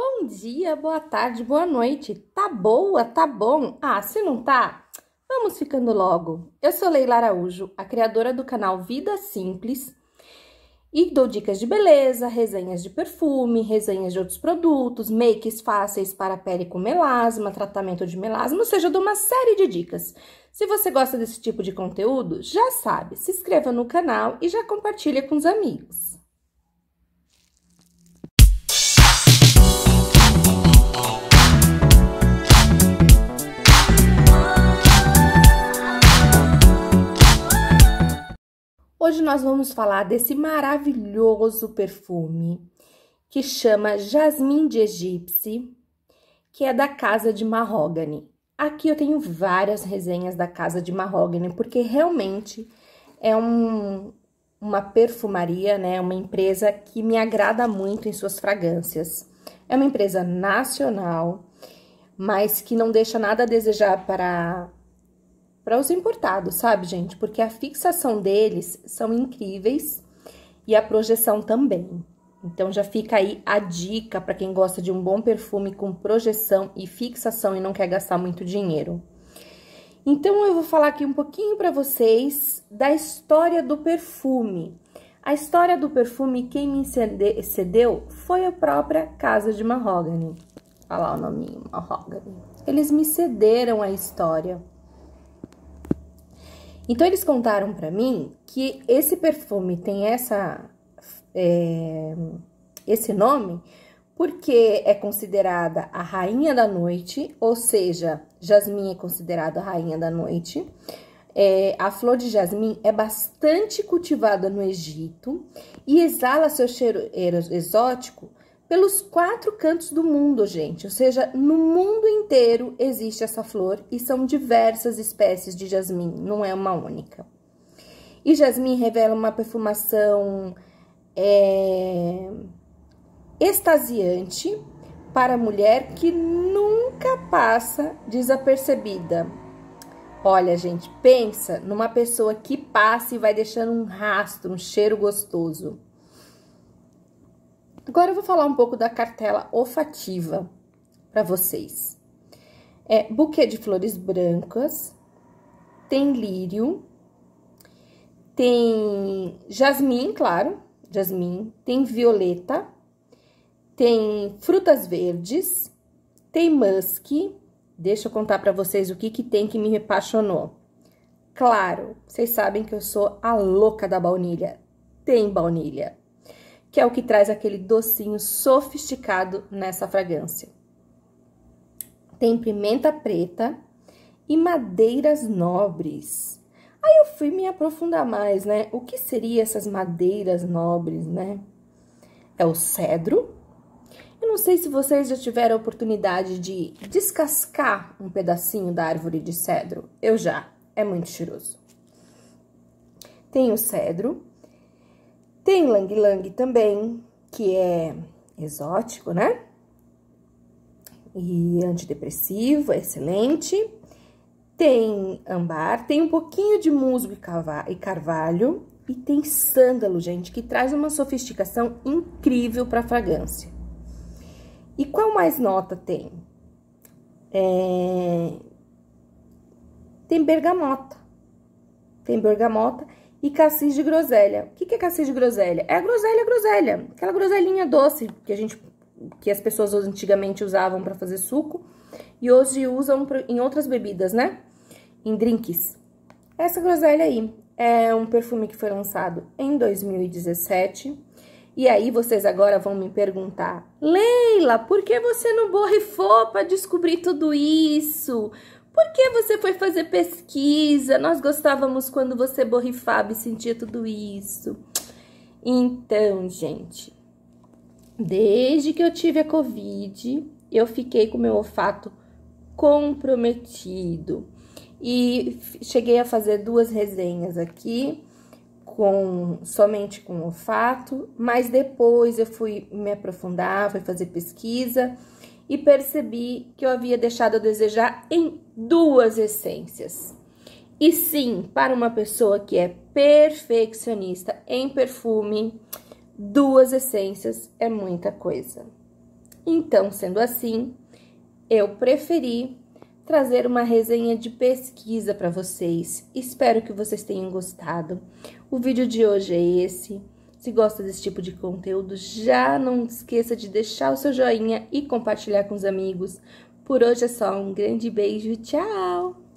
Bom dia, boa tarde, boa noite. Tá boa, tá bom? Ah, se não tá, vamos ficando logo. Eu sou Leila Araújo, a criadora do canal Vida Simples e dou dicas de beleza, resenhas de perfume, resenhas de outros produtos, makes fáceis para pele com melasma, tratamento de melasma, ou seja, eu dou uma série de dicas. Se você gosta desse tipo de conteúdo, já sabe, se inscreva no canal e já compartilha com os amigos. Hoje nós vamos falar desse maravilhoso perfume que chama Jasmin de Egípcio, que é da Casa de Mahogany. Aqui eu tenho várias resenhas da Casa de Mahogany, porque realmente é um, uma perfumaria, né, uma empresa que me agrada muito em suas fragrâncias. É uma empresa nacional, mas que não deixa nada a desejar para para os importados, sabe, gente? Porque a fixação deles são incríveis e a projeção também. Então já fica aí a dica para quem gosta de um bom perfume com projeção e fixação e não quer gastar muito dinheiro. Então eu vou falar aqui um pouquinho para vocês da história do perfume. A história do perfume quem me cedeu foi a própria Casa de Mahogany. Olha lá o nominho, Mahogany. Eles me cederam a história. Então eles contaram para mim que esse perfume tem essa é, esse nome porque é considerada a rainha da noite, ou seja, jasmim é considerada a rainha da noite. É, a flor de jasmim é bastante cultivada no Egito e exala seu cheiro exótico pelos quatro cantos do mundo, gente. Ou seja, no mundo inteiro existe essa flor e são diversas espécies de jasmim, não é uma única. E jasmim revela uma perfumação é, extasiante para a mulher que nunca passa desapercebida. Olha, gente, pensa numa pessoa que passa e vai deixando um rastro, um cheiro gostoso. Agora eu vou falar um pouco da cartela olfativa para vocês. É buquê de flores brancas, tem lírio, tem jasmim, claro, jasmim, tem violeta, tem frutas verdes, tem musk. Deixa eu contar para vocês o que que tem que me apaixonou. Claro, vocês sabem que eu sou a louca da baunilha. Tem baunilha que é o que traz aquele docinho sofisticado nessa fragrância. Tem pimenta preta e madeiras nobres. Aí eu fui me aprofundar mais, né? O que seriam essas madeiras nobres, né? É o cedro. Eu não sei se vocês já tiveram a oportunidade de descascar um pedacinho da árvore de cedro. Eu já, é muito cheiroso. Tem o cedro, tem Lang Lang também, que é exótico, né? E antidepressivo, é excelente. Tem ambar, tem um pouquinho de musgo e carvalho. E tem sândalo, gente, que traz uma sofisticação incrível para a fragrância. E qual mais nota tem? É... Tem bergamota. Tem bergamota e cassis de groselha. O que é cassis de groselha? É a groselha, a groselha, aquela groselhinha doce que a gente que as pessoas antigamente usavam para fazer suco e hoje usam em outras bebidas, né? Em drinks. Essa groselha aí é um perfume que foi lançado em 2017. E aí vocês agora vão me perguntar: "Leila, por que você não borrifou para descobrir tudo isso? Por que você foi fazer pesquisa? Nós gostávamos quando você borrifava e sentia tudo isso. Então, gente, desde que eu tive a Covid, eu fiquei com meu olfato comprometido. E cheguei a fazer duas resenhas aqui, com somente com olfato, mas depois eu fui me aprofundar, fui fazer pesquisa e percebi que eu havia deixado a desejar em duas essências. E sim, para uma pessoa que é perfeccionista em perfume, duas essências é muita coisa. Então, sendo assim, eu preferi trazer uma resenha de pesquisa para vocês. Espero que vocês tenham gostado. O vídeo de hoje é esse. Se gosta desse tipo de conteúdo, já não esqueça de deixar o seu joinha e compartilhar com os amigos. Por hoje é só, um grande beijo, tchau!